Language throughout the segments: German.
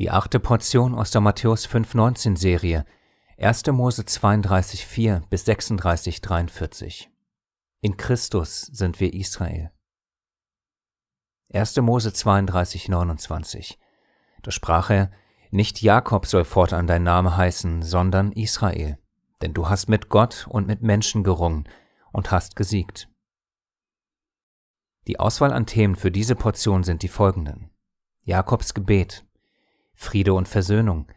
Die achte Portion aus der Matthäus 5,19 Serie, 1. Mose 32,4 bis 36,43. In Christus sind wir Israel. 1. Mose 32, 29. Da sprach er, nicht Jakob soll fortan dein Name heißen, sondern Israel, denn du hast mit Gott und mit Menschen gerungen und hast gesiegt. Die Auswahl an Themen für diese Portion sind die folgenden. Jakobs Gebet, Friede und Versöhnung,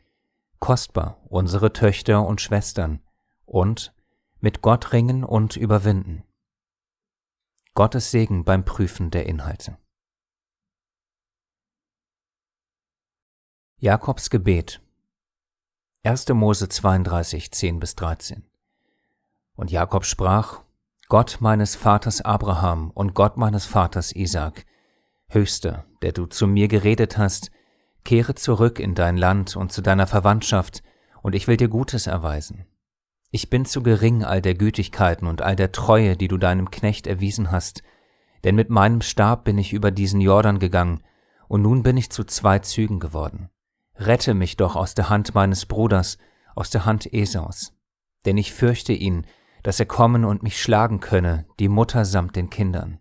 kostbar unsere Töchter und Schwestern und mit Gott ringen und überwinden. Gottes Segen beim Prüfen der Inhalte. Jakobs Gebet 1. Mose 32, 10 bis 13 Und Jakob sprach, Gott meines Vaters Abraham und Gott meines Vaters Isaac, Höchster, der du zu mir geredet hast, Kehre zurück in dein Land und zu deiner Verwandtschaft, und ich will dir Gutes erweisen. Ich bin zu gering all der Gütigkeiten und all der Treue, die du deinem Knecht erwiesen hast, denn mit meinem Stab bin ich über diesen Jordan gegangen, und nun bin ich zu zwei Zügen geworden. Rette mich doch aus der Hand meines Bruders, aus der Hand Esaus. Denn ich fürchte ihn, dass er kommen und mich schlagen könne, die Mutter samt den Kindern.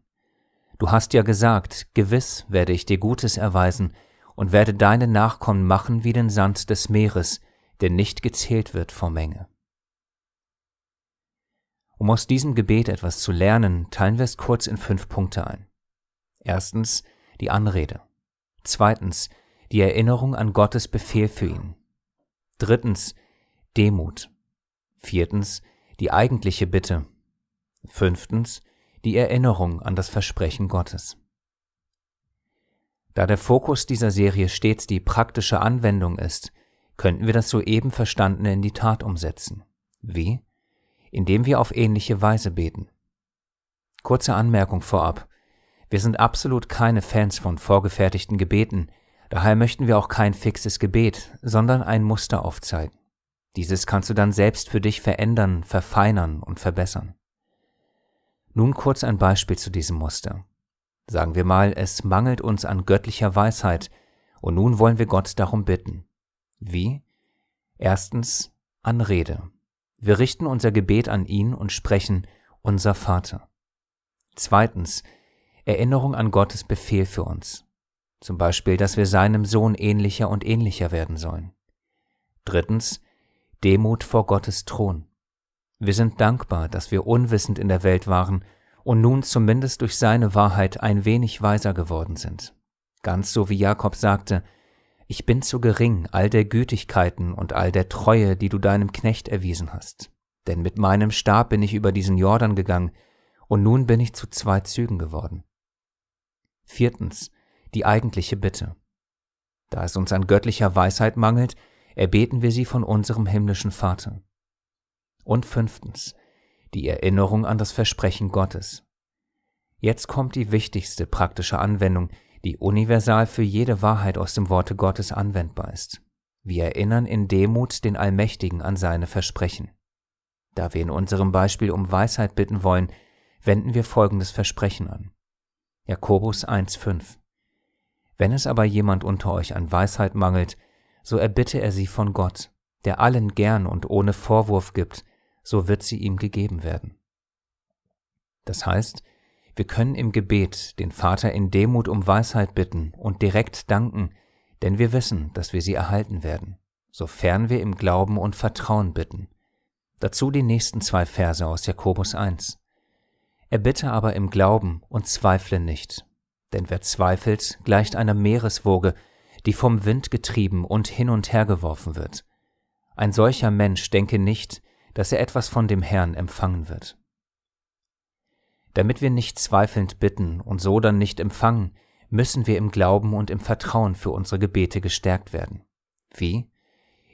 Du hast ja gesagt, gewiss werde ich dir Gutes erweisen, und werde deine Nachkommen machen wie den Sand des Meeres, der nicht gezählt wird vor Menge. Um aus diesem Gebet etwas zu lernen, teilen wir es kurz in fünf Punkte ein. Erstens die Anrede. Zweitens die Erinnerung an Gottes Befehl für ihn. Drittens Demut. Viertens die eigentliche Bitte. Fünftens die Erinnerung an das Versprechen Gottes. Da der Fokus dieser Serie stets die praktische Anwendung ist, könnten wir das soeben Verstandene in die Tat umsetzen. Wie? Indem wir auf ähnliche Weise beten. Kurze Anmerkung vorab. Wir sind absolut keine Fans von vorgefertigten Gebeten, daher möchten wir auch kein fixes Gebet, sondern ein Muster aufzeigen. Dieses kannst du dann selbst für dich verändern, verfeinern und verbessern. Nun kurz ein Beispiel zu diesem Muster. Sagen wir mal, es mangelt uns an göttlicher Weisheit, und nun wollen wir Gott darum bitten. Wie? Erstens an Rede. Wir richten unser Gebet an ihn und sprechen unser Vater. Zweitens Erinnerung an Gottes Befehl für uns. Zum Beispiel, dass wir seinem Sohn ähnlicher und ähnlicher werden sollen. Drittens Demut vor Gottes Thron. Wir sind dankbar, dass wir unwissend in der Welt waren und nun zumindest durch seine Wahrheit ein wenig weiser geworden sind. Ganz so wie Jakob sagte, ich bin zu gering all der Gütigkeiten und all der Treue, die du deinem Knecht erwiesen hast. Denn mit meinem Stab bin ich über diesen Jordan gegangen, und nun bin ich zu zwei Zügen geworden. Viertens, die eigentliche Bitte. Da es uns an göttlicher Weisheit mangelt, erbeten wir sie von unserem himmlischen Vater. Und fünftens, die Erinnerung an das Versprechen Gottes. Jetzt kommt die wichtigste praktische Anwendung, die universal für jede Wahrheit aus dem Worte Gottes anwendbar ist. Wir erinnern in Demut den Allmächtigen an seine Versprechen. Da wir in unserem Beispiel um Weisheit bitten wollen, wenden wir folgendes Versprechen an. Jakobus 1.5 Wenn es aber jemand unter euch an Weisheit mangelt, so erbitte er sie von Gott, der allen gern und ohne Vorwurf gibt, so wird sie ihm gegeben werden. Das heißt, wir können im Gebet den Vater in Demut um Weisheit bitten und direkt danken, denn wir wissen, dass wir sie erhalten werden, sofern wir im Glauben und Vertrauen bitten. Dazu die nächsten zwei Verse aus Jakobus 1. Er bitte aber im Glauben und zweifle nicht, denn wer zweifelt, gleicht einer Meereswoge, die vom Wind getrieben und hin und her geworfen wird. Ein solcher Mensch denke nicht, dass er etwas von dem Herrn empfangen wird. Damit wir nicht zweifelnd bitten und so dann nicht empfangen, müssen wir im Glauben und im Vertrauen für unsere Gebete gestärkt werden. Wie?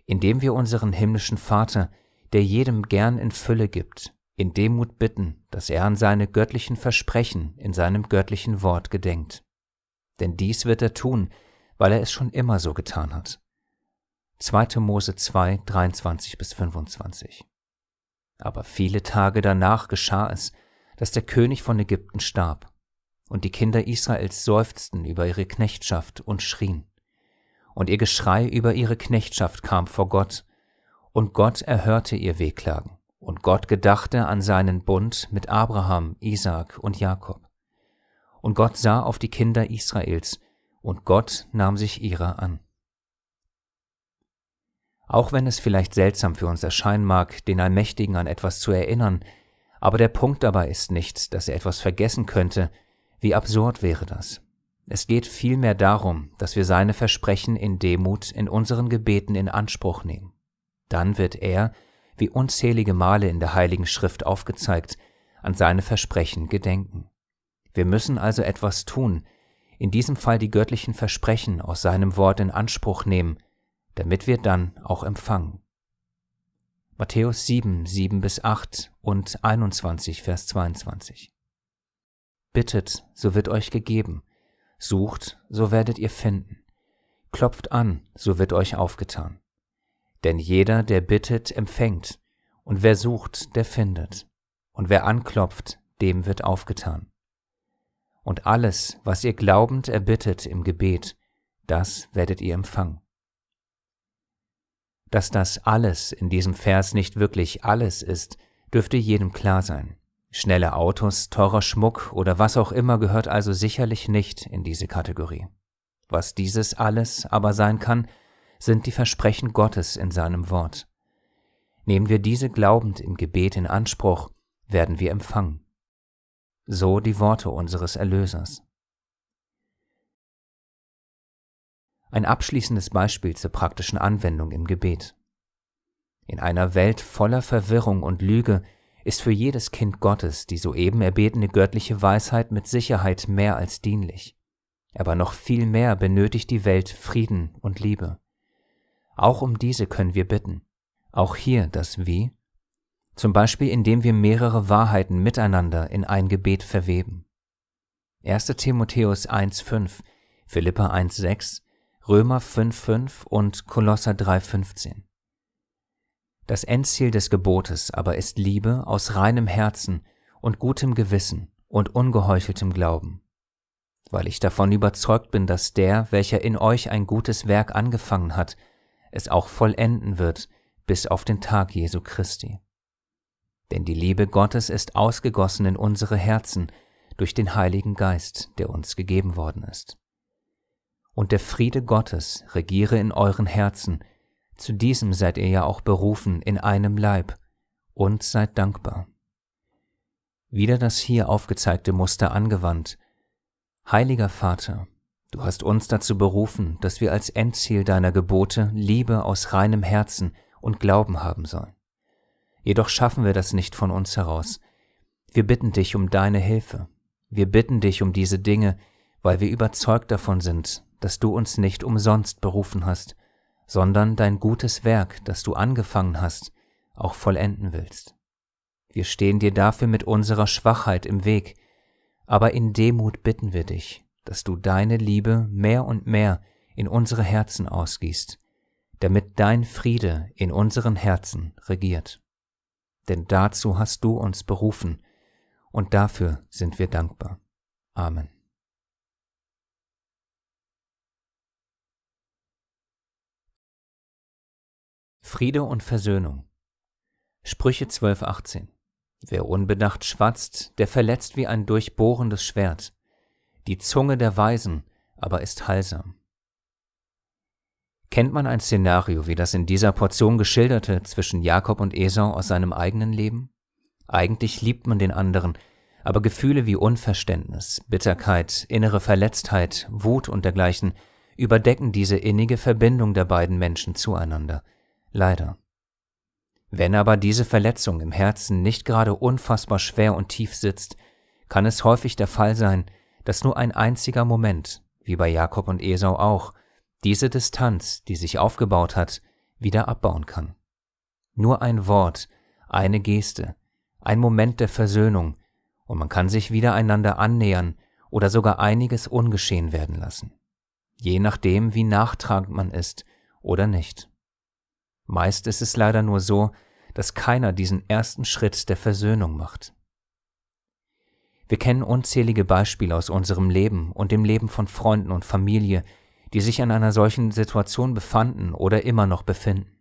Indem wir unseren himmlischen Vater, der jedem gern in Fülle gibt, in Demut bitten, dass er an seine göttlichen Versprechen in seinem göttlichen Wort gedenkt. Denn dies wird er tun, weil er es schon immer so getan hat. 2. Mose 2, 23 bis 25 aber viele Tage danach geschah es, dass der König von Ägypten starb, und die Kinder Israels seufzten über ihre Knechtschaft und schrien. Und ihr Geschrei über ihre Knechtschaft kam vor Gott, und Gott erhörte ihr Wehklagen, und Gott gedachte an seinen Bund mit Abraham, Isaak und Jakob. Und Gott sah auf die Kinder Israels, und Gott nahm sich ihrer an. Auch wenn es vielleicht seltsam für uns erscheinen mag, den Allmächtigen an etwas zu erinnern, aber der Punkt dabei ist nicht, dass er etwas vergessen könnte, wie absurd wäre das. Es geht vielmehr darum, dass wir seine Versprechen in Demut in unseren Gebeten in Anspruch nehmen. Dann wird er, wie unzählige Male in der Heiligen Schrift aufgezeigt, an seine Versprechen gedenken. Wir müssen also etwas tun, in diesem Fall die göttlichen Versprechen aus seinem Wort in Anspruch nehmen damit wir dann auch empfangen. Matthäus 7, 7 bis 8 und 21, Vers 22. Bittet, so wird euch gegeben, sucht, so werdet ihr finden, klopft an, so wird euch aufgetan. Denn jeder, der bittet, empfängt, und wer sucht, der findet, und wer anklopft, dem wird aufgetan. Und alles, was ihr glaubend erbittet im Gebet, das werdet ihr empfangen. Dass das alles in diesem Vers nicht wirklich alles ist, dürfte jedem klar sein. Schnelle Autos, teurer Schmuck oder was auch immer gehört also sicherlich nicht in diese Kategorie. Was dieses alles aber sein kann, sind die Versprechen Gottes in seinem Wort. Nehmen wir diese glaubend im Gebet in Anspruch, werden wir empfangen. So die Worte unseres Erlösers. Ein abschließendes Beispiel zur praktischen Anwendung im Gebet. In einer Welt voller Verwirrung und Lüge ist für jedes Kind Gottes die soeben erbetene göttliche Weisheit mit Sicherheit mehr als dienlich. Aber noch viel mehr benötigt die Welt Frieden und Liebe. Auch um diese können wir bitten. Auch hier das Wie. Zum Beispiel indem wir mehrere Wahrheiten miteinander in ein Gebet verweben. 1. Timotheus 1.5, Philippa 1.6, Römer 5.5 und Kolosser 3.15. Das Endziel des Gebotes aber ist Liebe aus reinem Herzen und gutem Gewissen und ungeheucheltem Glauben. Weil ich davon überzeugt bin, dass der, welcher in euch ein gutes Werk angefangen hat, es auch vollenden wird, bis auf den Tag Jesu Christi. Denn die Liebe Gottes ist ausgegossen in unsere Herzen durch den Heiligen Geist, der uns gegeben worden ist und der Friede Gottes regiere in euren Herzen, zu diesem seid ihr ja auch berufen in einem Leib, und seid dankbar. Wieder das hier aufgezeigte Muster angewandt. Heiliger Vater, du hast uns dazu berufen, dass wir als Endziel deiner Gebote Liebe aus reinem Herzen und Glauben haben sollen. Jedoch schaffen wir das nicht von uns heraus. Wir bitten dich um deine Hilfe. Wir bitten dich um diese Dinge, weil wir überzeugt davon sind, dass du uns nicht umsonst berufen hast, sondern dein gutes Werk, das du angefangen hast, auch vollenden willst. Wir stehen dir dafür mit unserer Schwachheit im Weg, aber in Demut bitten wir dich, dass du deine Liebe mehr und mehr in unsere Herzen ausgießt, damit dein Friede in unseren Herzen regiert. Denn dazu hast du uns berufen, und dafür sind wir dankbar. Amen. Friede und Versöhnung. Sprüche 12,18 Wer unbedacht schwatzt, der verletzt wie ein durchbohrendes Schwert. Die Zunge der Weisen aber ist heilsam. Kennt man ein Szenario wie das in dieser Portion geschilderte zwischen Jakob und Esau aus seinem eigenen Leben? Eigentlich liebt man den anderen, aber Gefühle wie Unverständnis, Bitterkeit, innere Verletztheit, Wut und dergleichen überdecken diese innige Verbindung der beiden Menschen zueinander – Leider. Wenn aber diese Verletzung im Herzen nicht gerade unfassbar schwer und tief sitzt, kann es häufig der Fall sein, dass nur ein einziger Moment, wie bei Jakob und Esau auch, diese Distanz, die sich aufgebaut hat, wieder abbauen kann. Nur ein Wort, eine Geste, ein Moment der Versöhnung, und man kann sich wieder einander annähern oder sogar einiges ungeschehen werden lassen, je nachdem, wie nachtragend man ist oder nicht. Meist ist es leider nur so, dass keiner diesen ersten Schritt der Versöhnung macht. Wir kennen unzählige Beispiele aus unserem Leben und dem Leben von Freunden und Familie, die sich in einer solchen Situation befanden oder immer noch befinden.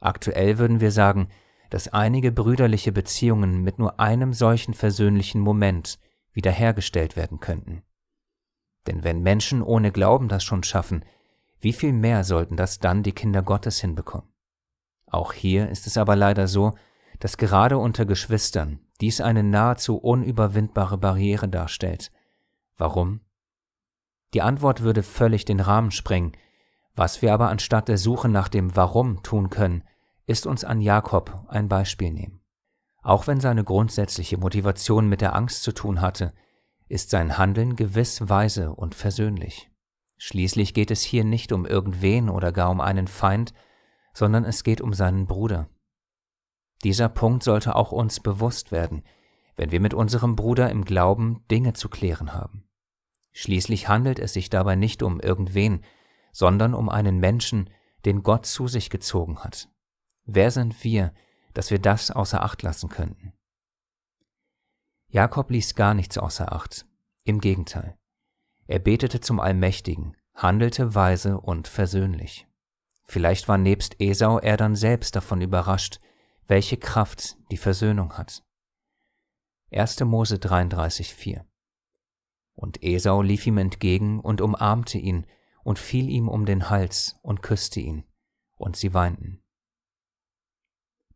Aktuell würden wir sagen, dass einige brüderliche Beziehungen mit nur einem solchen versöhnlichen Moment wiederhergestellt werden könnten. Denn wenn Menschen ohne Glauben das schon schaffen, wie viel mehr sollten das dann die Kinder Gottes hinbekommen? Auch hier ist es aber leider so, dass gerade unter Geschwistern dies eine nahezu unüberwindbare Barriere darstellt. Warum? Die Antwort würde völlig den Rahmen sprengen. Was wir aber anstatt der Suche nach dem Warum tun können, ist uns an Jakob ein Beispiel nehmen. Auch wenn seine grundsätzliche Motivation mit der Angst zu tun hatte, ist sein Handeln gewiss weise und versöhnlich. Schließlich geht es hier nicht um irgendwen oder gar um einen Feind, sondern es geht um seinen Bruder. Dieser Punkt sollte auch uns bewusst werden, wenn wir mit unserem Bruder im Glauben Dinge zu klären haben. Schließlich handelt es sich dabei nicht um irgendwen, sondern um einen Menschen, den Gott zu sich gezogen hat. Wer sind wir, dass wir das außer Acht lassen könnten? Jakob ließ gar nichts außer Acht. Im Gegenteil. Er betete zum Allmächtigen, handelte weise und versöhnlich. Vielleicht war nebst Esau er dann selbst davon überrascht, welche Kraft die Versöhnung hat. 1. Mose 33,4 Und Esau lief ihm entgegen und umarmte ihn und fiel ihm um den Hals und küsste ihn, und sie weinten.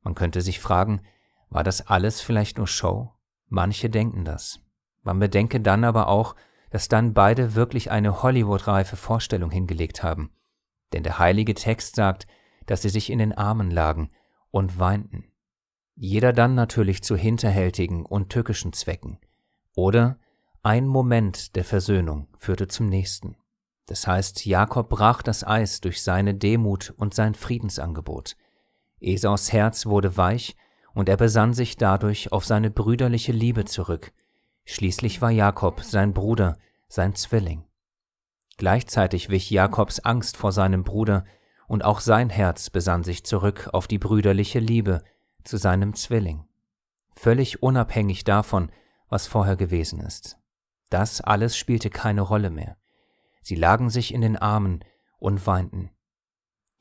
Man könnte sich fragen, war das alles vielleicht nur Show? Manche denken das. Man bedenke dann aber auch, dass dann beide wirklich eine Hollywood-reife Vorstellung hingelegt haben – denn der heilige Text sagt, dass sie sich in den Armen lagen und weinten. Jeder dann natürlich zu hinterhältigen und tückischen Zwecken. Oder ein Moment der Versöhnung führte zum nächsten. Das heißt, Jakob brach das Eis durch seine Demut und sein Friedensangebot. Esaus Herz wurde weich und er besann sich dadurch auf seine brüderliche Liebe zurück. Schließlich war Jakob sein Bruder, sein Zwilling. Gleichzeitig wich Jakobs Angst vor seinem Bruder, und auch sein Herz besann sich zurück auf die brüderliche Liebe zu seinem Zwilling, völlig unabhängig davon, was vorher gewesen ist. Das alles spielte keine Rolle mehr. Sie lagen sich in den Armen und weinten.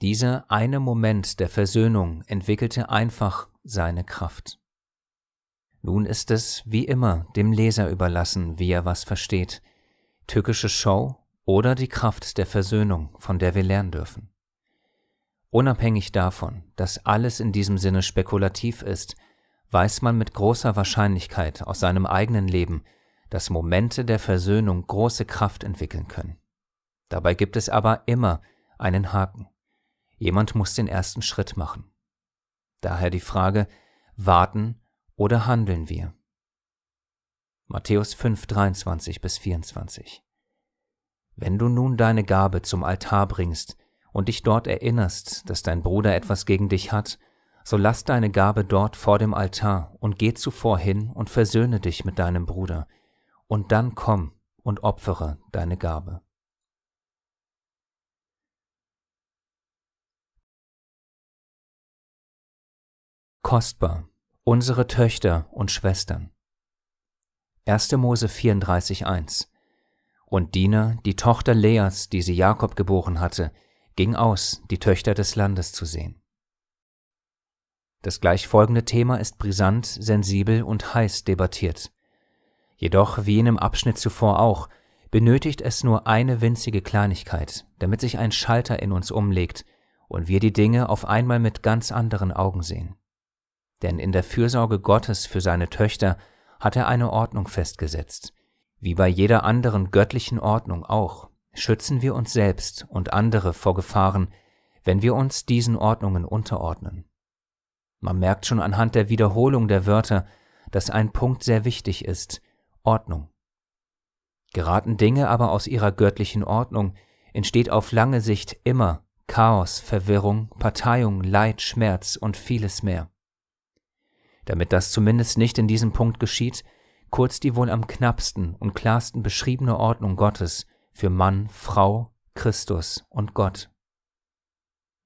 Dieser eine Moment der Versöhnung entwickelte einfach seine Kraft. Nun ist es, wie immer, dem Leser überlassen, wie er was versteht. Tückische Show oder die Kraft der Versöhnung, von der wir lernen dürfen. Unabhängig davon, dass alles in diesem Sinne spekulativ ist, weiß man mit großer Wahrscheinlichkeit aus seinem eigenen Leben, dass Momente der Versöhnung große Kraft entwickeln können. Dabei gibt es aber immer einen Haken. Jemand muss den ersten Schritt machen. Daher die Frage, warten oder handeln wir? Matthäus 5, 23 bis 24 wenn du nun deine Gabe zum Altar bringst und dich dort erinnerst, dass dein Bruder etwas gegen dich hat, so lass deine Gabe dort vor dem Altar und geh zuvor hin und versöhne dich mit deinem Bruder, und dann komm und opfere deine Gabe. Kostbar, unsere Töchter und Schwestern. 1. Mose 34, 1. Und Dina, die Tochter Leas, die sie Jakob geboren hatte, ging aus, die Töchter des Landes zu sehen. Das gleichfolgende Thema ist brisant, sensibel und heiß debattiert. Jedoch, wie in dem Abschnitt zuvor auch, benötigt es nur eine winzige Kleinigkeit, damit sich ein Schalter in uns umlegt und wir die Dinge auf einmal mit ganz anderen Augen sehen. Denn in der Fürsorge Gottes für seine Töchter hat er eine Ordnung festgesetzt, wie bei jeder anderen göttlichen Ordnung auch, schützen wir uns selbst und andere vor Gefahren, wenn wir uns diesen Ordnungen unterordnen. Man merkt schon anhand der Wiederholung der Wörter, dass ein Punkt sehr wichtig ist, Ordnung. Geraten Dinge aber aus ihrer göttlichen Ordnung, entsteht auf lange Sicht immer Chaos, Verwirrung, Parteiung, Leid, Schmerz und vieles mehr. Damit das zumindest nicht in diesem Punkt geschieht, kurz die wohl am knappsten und klarsten beschriebene Ordnung Gottes für Mann, Frau, Christus und Gott.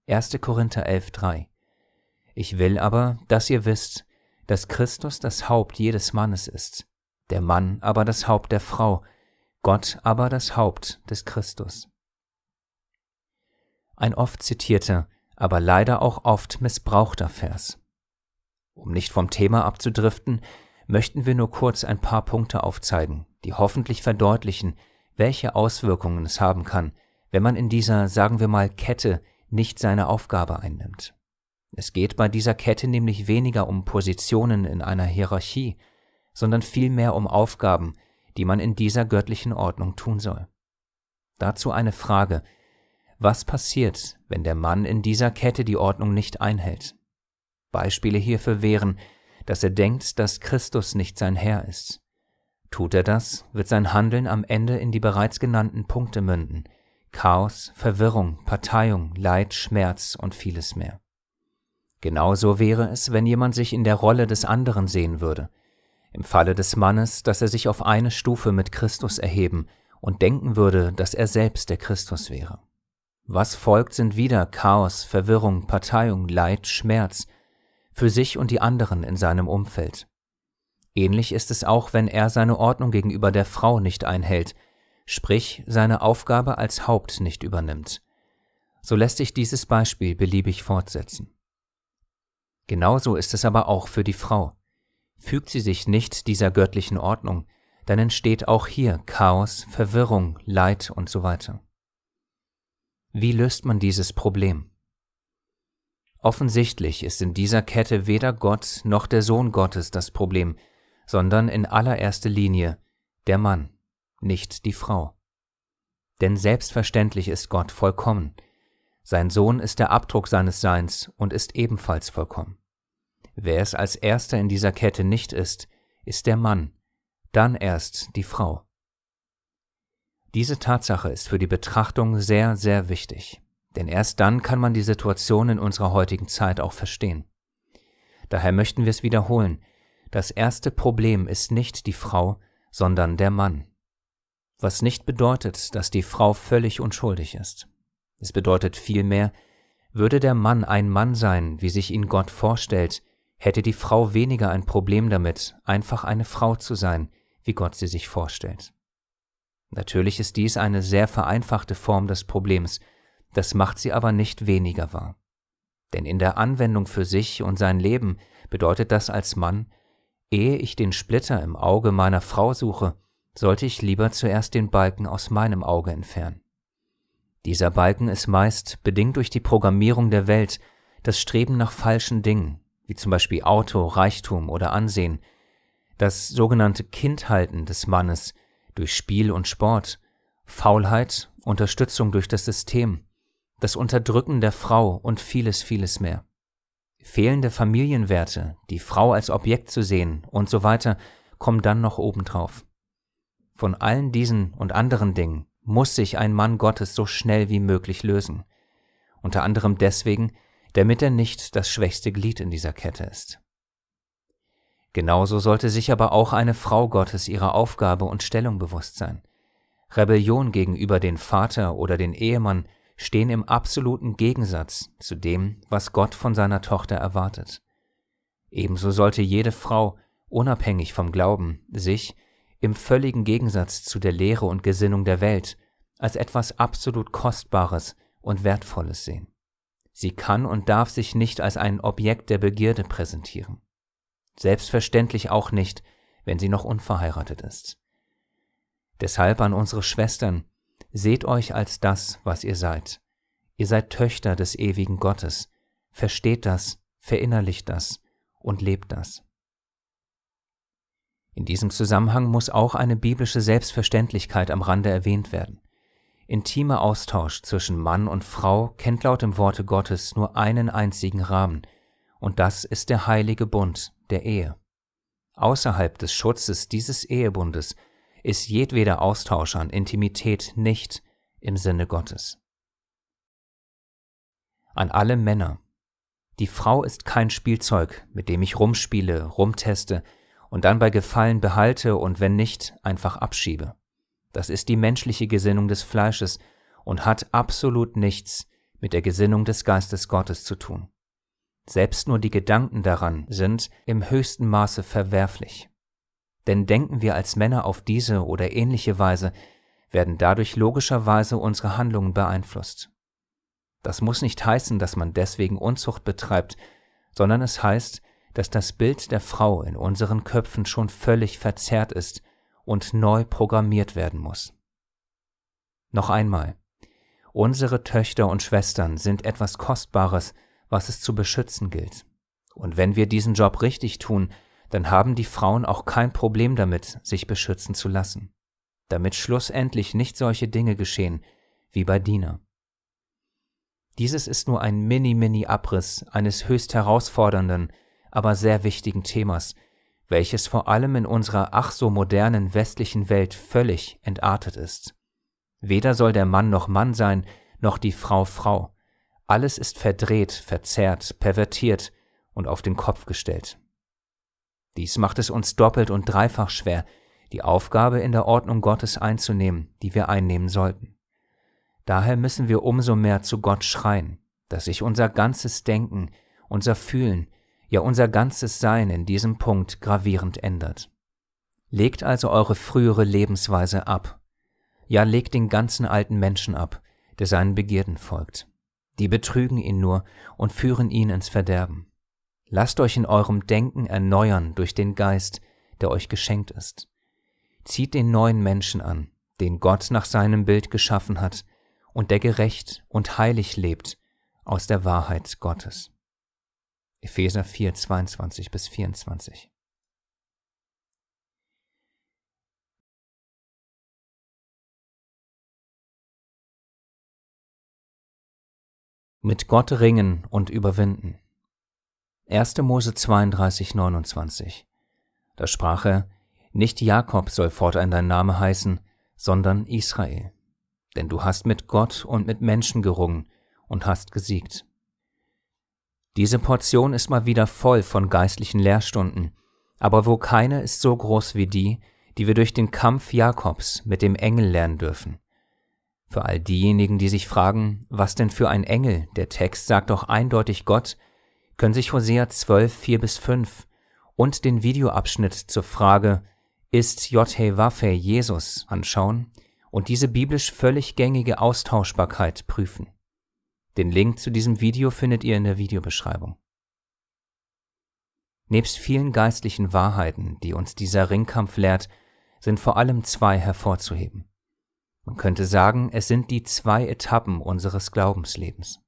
1. Korinther 11.3 Ich will aber, dass ihr wisst, dass Christus das Haupt jedes Mannes ist, der Mann aber das Haupt der Frau, Gott aber das Haupt des Christus. Ein oft zitierter, aber leider auch oft missbrauchter Vers. Um nicht vom Thema abzudriften, möchten wir nur kurz ein paar Punkte aufzeigen, die hoffentlich verdeutlichen, welche Auswirkungen es haben kann, wenn man in dieser, sagen wir mal, Kette nicht seine Aufgabe einnimmt. Es geht bei dieser Kette nämlich weniger um Positionen in einer Hierarchie, sondern vielmehr um Aufgaben, die man in dieser göttlichen Ordnung tun soll. Dazu eine Frage. Was passiert, wenn der Mann in dieser Kette die Ordnung nicht einhält? Beispiele hierfür wären dass er denkt, dass Christus nicht sein Herr ist. Tut er das, wird sein Handeln am Ende in die bereits genannten Punkte münden Chaos, Verwirrung, Parteiung, Leid, Schmerz und vieles mehr. Genauso wäre es, wenn jemand sich in der Rolle des anderen sehen würde. Im Falle des Mannes, dass er sich auf eine Stufe mit Christus erheben und denken würde, dass er selbst der Christus wäre. Was folgt, sind wieder Chaos, Verwirrung, Parteiung, Leid, Schmerz für sich und die anderen in seinem Umfeld. Ähnlich ist es auch, wenn er seine Ordnung gegenüber der Frau nicht einhält, sprich seine Aufgabe als Haupt nicht übernimmt. So lässt sich dieses Beispiel beliebig fortsetzen. Genauso ist es aber auch für die Frau. Fügt sie sich nicht dieser göttlichen Ordnung, dann entsteht auch hier Chaos, Verwirrung, Leid und so weiter. Wie löst man dieses Problem? Offensichtlich ist in dieser Kette weder Gott noch der Sohn Gottes das Problem, sondern in allererster Linie der Mann, nicht die Frau. Denn selbstverständlich ist Gott vollkommen. Sein Sohn ist der Abdruck seines Seins und ist ebenfalls vollkommen. Wer es als erster in dieser Kette nicht ist, ist der Mann, dann erst die Frau. Diese Tatsache ist für die Betrachtung sehr, sehr wichtig. Denn erst dann kann man die Situation in unserer heutigen Zeit auch verstehen. Daher möchten wir es wiederholen. Das erste Problem ist nicht die Frau, sondern der Mann. Was nicht bedeutet, dass die Frau völlig unschuldig ist. Es bedeutet vielmehr, würde der Mann ein Mann sein, wie sich ihn Gott vorstellt, hätte die Frau weniger ein Problem damit, einfach eine Frau zu sein, wie Gott sie sich vorstellt. Natürlich ist dies eine sehr vereinfachte Form des Problems, das macht sie aber nicht weniger wahr. Denn in der Anwendung für sich und sein Leben bedeutet das als Mann, ehe ich den Splitter im Auge meiner Frau suche, sollte ich lieber zuerst den Balken aus meinem Auge entfernen. Dieser Balken ist meist, bedingt durch die Programmierung der Welt, das Streben nach falschen Dingen, wie zum Beispiel Auto, Reichtum oder Ansehen, das sogenannte Kindhalten des Mannes durch Spiel und Sport, Faulheit, Unterstützung durch das System, das Unterdrücken der Frau und vieles, vieles mehr. Fehlende Familienwerte, die Frau als Objekt zu sehen und so weiter, kommen dann noch obendrauf. Von allen diesen und anderen Dingen muss sich ein Mann Gottes so schnell wie möglich lösen. Unter anderem deswegen, damit er nicht das schwächste Glied in dieser Kette ist. Genauso sollte sich aber auch eine Frau Gottes ihrer Aufgabe und Stellung bewusst sein. Rebellion gegenüber den Vater oder den Ehemann stehen im absoluten Gegensatz zu dem, was Gott von seiner Tochter erwartet. Ebenso sollte jede Frau, unabhängig vom Glauben, sich, im völligen Gegensatz zu der Lehre und Gesinnung der Welt, als etwas absolut Kostbares und Wertvolles sehen. Sie kann und darf sich nicht als ein Objekt der Begierde präsentieren. Selbstverständlich auch nicht, wenn sie noch unverheiratet ist. Deshalb an unsere Schwestern, Seht euch als das, was ihr seid. Ihr seid Töchter des ewigen Gottes. Versteht das, verinnerlicht das und lebt das. In diesem Zusammenhang muss auch eine biblische Selbstverständlichkeit am Rande erwähnt werden. Intimer Austausch zwischen Mann und Frau kennt laut dem Worte Gottes nur einen einzigen Rahmen, und das ist der heilige Bund der Ehe. Außerhalb des Schutzes dieses Ehebundes ist jedweder Austausch an Intimität nicht im Sinne Gottes. An alle Männer. Die Frau ist kein Spielzeug, mit dem ich rumspiele, rumteste und dann bei Gefallen behalte und wenn nicht, einfach abschiebe. Das ist die menschliche Gesinnung des Fleisches und hat absolut nichts mit der Gesinnung des Geistes Gottes zu tun. Selbst nur die Gedanken daran sind im höchsten Maße verwerflich. Denn denken wir als Männer auf diese oder ähnliche Weise, werden dadurch logischerweise unsere Handlungen beeinflusst. Das muss nicht heißen, dass man deswegen Unzucht betreibt, sondern es heißt, dass das Bild der Frau in unseren Köpfen schon völlig verzerrt ist und neu programmiert werden muss. Noch einmal, unsere Töchter und Schwestern sind etwas Kostbares, was es zu beschützen gilt. Und wenn wir diesen Job richtig tun, dann haben die Frauen auch kein Problem damit, sich beschützen zu lassen, damit schlussendlich nicht solche Dinge geschehen wie bei Dina. Dieses ist nur ein mini-mini-Abriss eines höchst herausfordernden, aber sehr wichtigen Themas, welches vor allem in unserer ach so modernen westlichen Welt völlig entartet ist. Weder soll der Mann noch Mann sein, noch die Frau Frau. Alles ist verdreht, verzerrt, pervertiert und auf den Kopf gestellt. Dies macht es uns doppelt und dreifach schwer, die Aufgabe in der Ordnung Gottes einzunehmen, die wir einnehmen sollten. Daher müssen wir umso mehr zu Gott schreien, dass sich unser ganzes Denken, unser Fühlen, ja unser ganzes Sein in diesem Punkt gravierend ändert. Legt also eure frühere Lebensweise ab. Ja, legt den ganzen alten Menschen ab, der seinen Begierden folgt. Die betrügen ihn nur und führen ihn ins Verderben. Lasst euch in eurem Denken erneuern durch den Geist, der euch geschenkt ist. Zieht den neuen Menschen an, den Gott nach seinem Bild geschaffen hat und der gerecht und heilig lebt aus der Wahrheit Gottes. Epheser 4, 22 bis 24. Mit Gott ringen und überwinden. 1. Mose 32, 29. Da sprach er, nicht Jakob soll fortan dein Name heißen, sondern Israel. Denn du hast mit Gott und mit Menschen gerungen und hast gesiegt. Diese Portion ist mal wieder voll von geistlichen Lehrstunden, aber wo keine ist so groß wie die, die wir durch den Kampf Jakobs mit dem Engel lernen dürfen. Für all diejenigen, die sich fragen, was denn für ein Engel, der Text sagt doch eindeutig Gott, können sich Hosea 12, 4 bis 5 und den Videoabschnitt zur Frage Ist Jhwaffe Jesus anschauen und diese biblisch völlig gängige Austauschbarkeit prüfen. Den Link zu diesem Video findet ihr in der Videobeschreibung. Nebst vielen geistlichen Wahrheiten, die uns dieser Ringkampf lehrt, sind vor allem zwei hervorzuheben. Man könnte sagen, es sind die zwei Etappen unseres Glaubenslebens.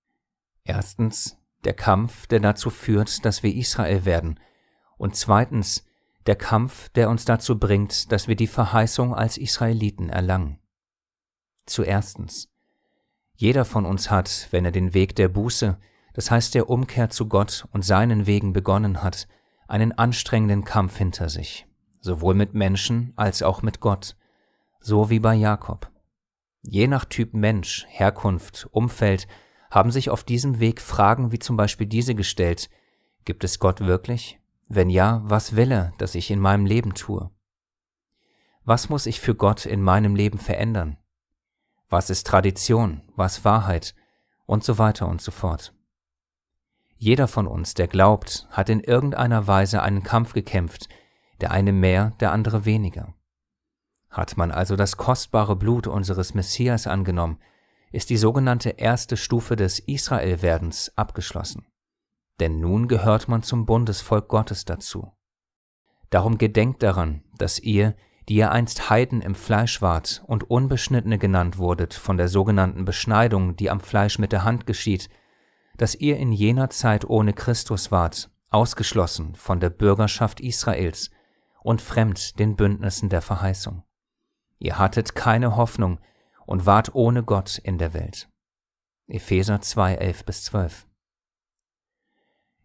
Erstens der Kampf, der dazu führt, dass wir Israel werden, und zweitens der Kampf, der uns dazu bringt, dass wir die Verheißung als Israeliten erlangen. Zuerstens. Jeder von uns hat, wenn er den Weg der Buße, das heißt der Umkehr zu Gott und seinen Wegen begonnen hat, einen anstrengenden Kampf hinter sich, sowohl mit Menschen als auch mit Gott, so wie bei Jakob. Je nach Typ Mensch, Herkunft, Umfeld haben sich auf diesem Weg Fragen wie zum Beispiel diese gestellt. Gibt es Gott wirklich? Wenn ja, was will er, dass ich in meinem Leben tue? Was muss ich für Gott in meinem Leben verändern? Was ist Tradition? Was Wahrheit? Und so weiter und so fort. Jeder von uns, der glaubt, hat in irgendeiner Weise einen Kampf gekämpft, der eine mehr, der andere weniger. Hat man also das kostbare Blut unseres Messias angenommen, ist die sogenannte erste Stufe des Israelwerdens abgeschlossen. Denn nun gehört man zum Bundesvolk Gottes dazu. Darum gedenkt daran, dass ihr, die ihr einst Heiden im Fleisch wart und Unbeschnittene genannt wurdet von der sogenannten Beschneidung, die am Fleisch mit der Hand geschieht, dass ihr in jener Zeit ohne Christus wart, ausgeschlossen von der Bürgerschaft Israels und fremd den Bündnissen der Verheißung. Ihr hattet keine Hoffnung, und ward ohne Gott in der Welt. Epheser 2, 11 12.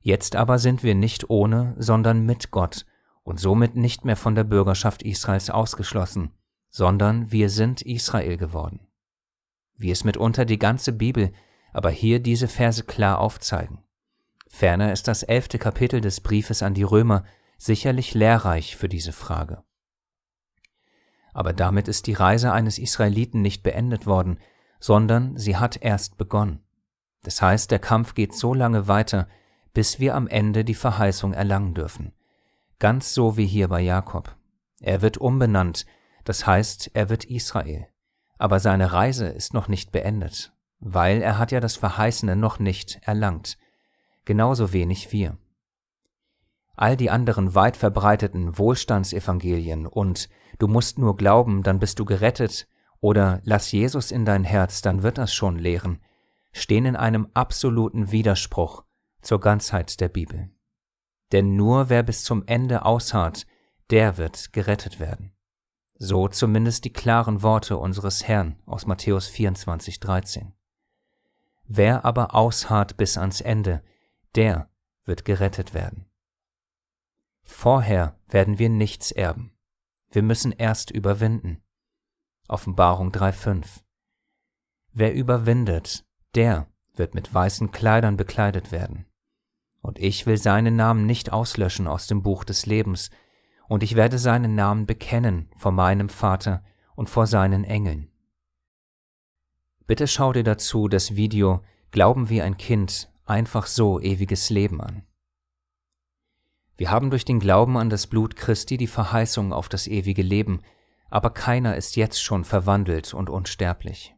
Jetzt aber sind wir nicht ohne, sondern mit Gott und somit nicht mehr von der Bürgerschaft Israels ausgeschlossen, sondern wir sind Israel geworden. Wie es mitunter die ganze Bibel, aber hier diese Verse klar aufzeigen. Ferner ist das elfte Kapitel des Briefes an die Römer sicherlich lehrreich für diese Frage. Aber damit ist die Reise eines Israeliten nicht beendet worden, sondern sie hat erst begonnen. Das heißt, der Kampf geht so lange weiter, bis wir am Ende die Verheißung erlangen dürfen. Ganz so wie hier bei Jakob. Er wird umbenannt, das heißt, er wird Israel. Aber seine Reise ist noch nicht beendet, weil er hat ja das Verheißene noch nicht erlangt. Genauso wenig wir all die anderen weit verbreiteten Wohlstandsevangelien und Du musst nur glauben, dann bist du gerettet, oder lass Jesus in dein Herz, dann wird das schon lehren, stehen in einem absoluten Widerspruch zur Ganzheit der Bibel. Denn nur wer bis zum Ende ausharrt, der wird gerettet werden. So zumindest die klaren Worte unseres Herrn aus Matthäus 24, 13. Wer aber ausharrt bis ans Ende, der wird gerettet werden. Vorher werden wir nichts erben. Wir müssen erst überwinden. Offenbarung 3.5. Wer überwindet, der wird mit weißen Kleidern bekleidet werden. Und ich will seinen Namen nicht auslöschen aus dem Buch des Lebens, und ich werde seinen Namen bekennen vor meinem Vater und vor seinen Engeln. Bitte schau dir dazu das Video Glauben wie ein Kind einfach so ewiges Leben an. Wir haben durch den Glauben an das Blut Christi die Verheißung auf das ewige Leben, aber keiner ist jetzt schon verwandelt und unsterblich.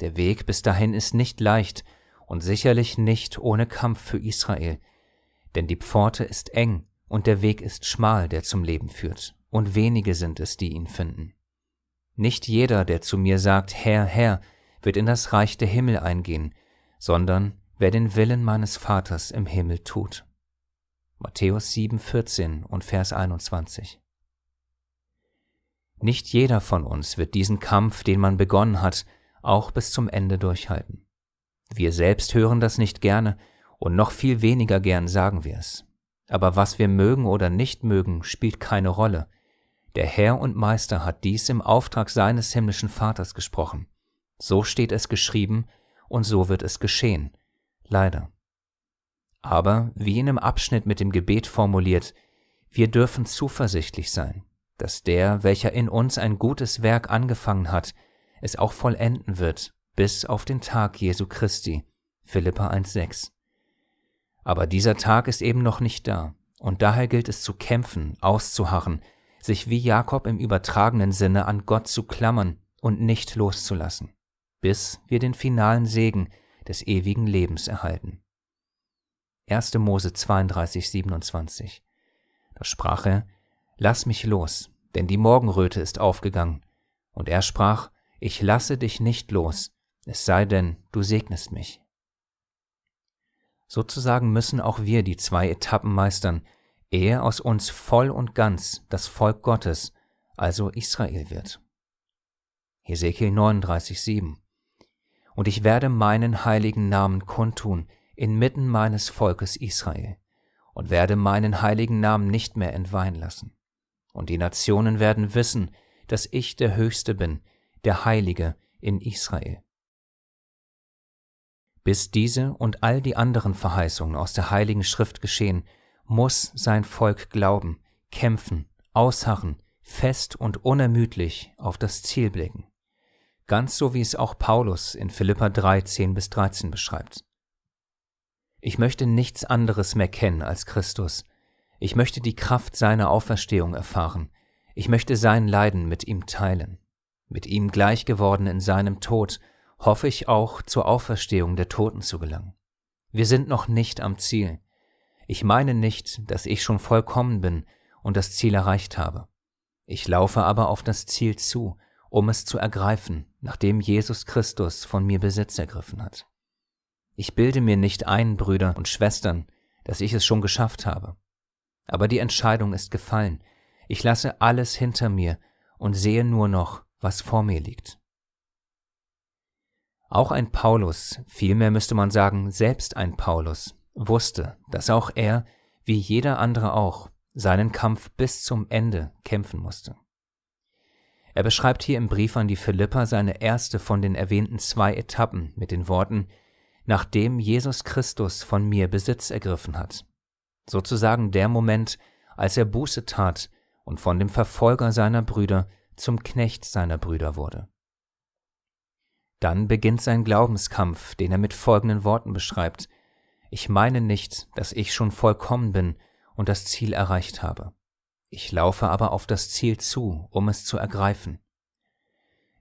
Der Weg bis dahin ist nicht leicht und sicherlich nicht ohne Kampf für Israel, denn die Pforte ist eng und der Weg ist schmal, der zum Leben führt, und wenige sind es, die ihn finden. Nicht jeder, der zu mir sagt, Herr, Herr, wird in das Reich der Himmel eingehen, sondern wer den Willen meines Vaters im Himmel tut. Matthäus 7,14 und Vers 21. Nicht jeder von uns wird diesen Kampf, den man begonnen hat, auch bis zum Ende durchhalten. Wir selbst hören das nicht gerne und noch viel weniger gern sagen wir es. Aber was wir mögen oder nicht mögen, spielt keine Rolle. Der Herr und Meister hat dies im Auftrag seines himmlischen Vaters gesprochen. So steht es geschrieben und so wird es geschehen. Leider. Aber, wie in dem Abschnitt mit dem Gebet formuliert, wir dürfen zuversichtlich sein, dass der, welcher in uns ein gutes Werk angefangen hat, es auch vollenden wird, bis auf den Tag Jesu Christi. Philippa 1,6. Aber dieser Tag ist eben noch nicht da, und daher gilt es zu kämpfen, auszuharren, sich wie Jakob im übertragenen Sinne an Gott zu klammern und nicht loszulassen, bis wir den finalen Segen des ewigen Lebens erhalten. 1. Mose 32, 27. Da sprach er, Lass mich los, denn die Morgenröte ist aufgegangen. Und er sprach, Ich lasse dich nicht los, es sei denn, du segnest mich. Sozusagen müssen auch wir die zwei Etappen meistern, ehe aus uns voll und ganz das Volk Gottes, also Israel wird. Hesekiel 7. Und ich werde meinen heiligen Namen kundtun, inmitten meines Volkes Israel und werde meinen heiligen Namen nicht mehr entweihen lassen. Und die Nationen werden wissen, dass ich der Höchste bin, der Heilige in Israel. Bis diese und all die anderen Verheißungen aus der heiligen Schrift geschehen, muss sein Volk glauben, kämpfen, ausharren, fest und unermüdlich auf das Ziel blicken. Ganz so wie es auch Paulus in Philippa 3, 10 bis 13 beschreibt. Ich möchte nichts anderes mehr kennen als Christus. Ich möchte die Kraft seiner Auferstehung erfahren. Ich möchte sein Leiden mit ihm teilen. Mit ihm gleich geworden in seinem Tod hoffe ich auch zur Auferstehung der Toten zu gelangen. Wir sind noch nicht am Ziel. Ich meine nicht, dass ich schon vollkommen bin und das Ziel erreicht habe. Ich laufe aber auf das Ziel zu, um es zu ergreifen, nachdem Jesus Christus von mir Besitz ergriffen hat. Ich bilde mir nicht ein, Brüder und Schwestern, dass ich es schon geschafft habe. Aber die Entscheidung ist gefallen. Ich lasse alles hinter mir und sehe nur noch, was vor mir liegt. Auch ein Paulus, vielmehr müsste man sagen, selbst ein Paulus, wusste, dass auch er, wie jeder andere auch, seinen Kampf bis zum Ende kämpfen musste. Er beschreibt hier im Brief an die Philippa seine erste von den erwähnten zwei Etappen mit den Worten, nachdem Jesus Christus von mir Besitz ergriffen hat. Sozusagen der Moment, als er Buße tat und von dem Verfolger seiner Brüder zum Knecht seiner Brüder wurde. Dann beginnt sein Glaubenskampf, den er mit folgenden Worten beschreibt. Ich meine nicht, dass ich schon vollkommen bin und das Ziel erreicht habe. Ich laufe aber auf das Ziel zu, um es zu ergreifen.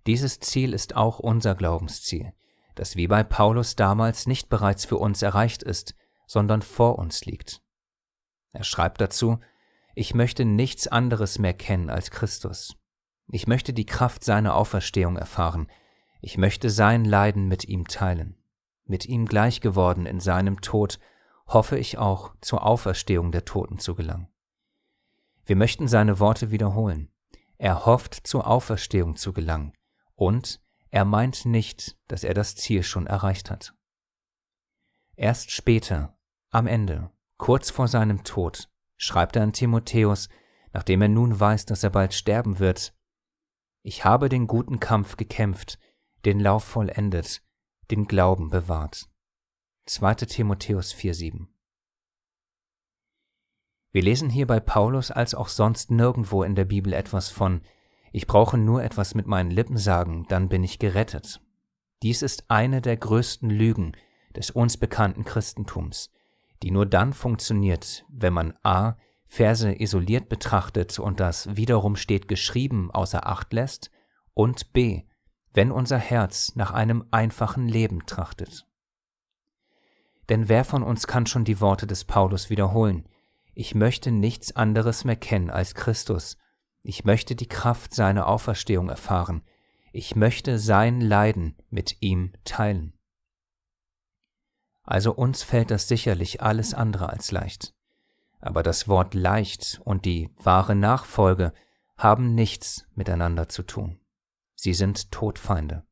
Dieses Ziel ist auch unser Glaubensziel – das wie bei Paulus damals nicht bereits für uns erreicht ist, sondern vor uns liegt. Er schreibt dazu, ich möchte nichts anderes mehr kennen als Christus. Ich möchte die Kraft seiner Auferstehung erfahren. Ich möchte sein Leiden mit ihm teilen. Mit ihm gleich geworden in seinem Tod hoffe ich auch, zur Auferstehung der Toten zu gelangen. Wir möchten seine Worte wiederholen. Er hofft, zur Auferstehung zu gelangen und er meint nicht, dass er das Ziel schon erreicht hat. Erst später, am Ende, kurz vor seinem Tod, schreibt er an Timotheus, nachdem er nun weiß, dass er bald sterben wird, Ich habe den guten Kampf gekämpft, den Lauf vollendet, den Glauben bewahrt. 2. Timotheus 4,7 Wir lesen hier bei Paulus als auch sonst nirgendwo in der Bibel etwas von ich brauche nur etwas mit meinen Lippen sagen, dann bin ich gerettet. Dies ist eine der größten Lügen des uns bekannten Christentums, die nur dann funktioniert, wenn man a. Verse isoliert betrachtet und das wiederum steht geschrieben außer Acht lässt und b. wenn unser Herz nach einem einfachen Leben trachtet. Denn wer von uns kann schon die Worte des Paulus wiederholen? Ich möchte nichts anderes mehr kennen als Christus ich möchte die Kraft seiner Auferstehung erfahren. Ich möchte sein Leiden mit ihm teilen. Also uns fällt das sicherlich alles andere als leicht. Aber das Wort leicht und die wahre Nachfolge haben nichts miteinander zu tun. Sie sind Todfeinde.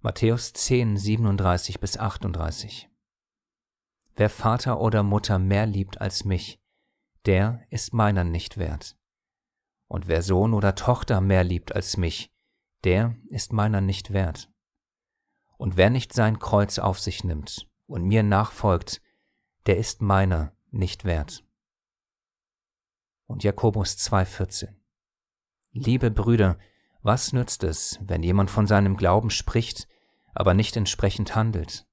Matthäus 10, 37 bis 38 Wer Vater oder Mutter mehr liebt als mich, der ist meiner nicht wert. Und wer Sohn oder Tochter mehr liebt als mich, der ist meiner nicht wert. Und wer nicht sein Kreuz auf sich nimmt und mir nachfolgt, der ist meiner nicht wert. Und Jakobus 2,14 Liebe Brüder, was nützt es, wenn jemand von seinem Glauben spricht, aber nicht entsprechend handelt?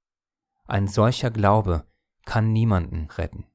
Ein solcher Glaube kann niemanden retten.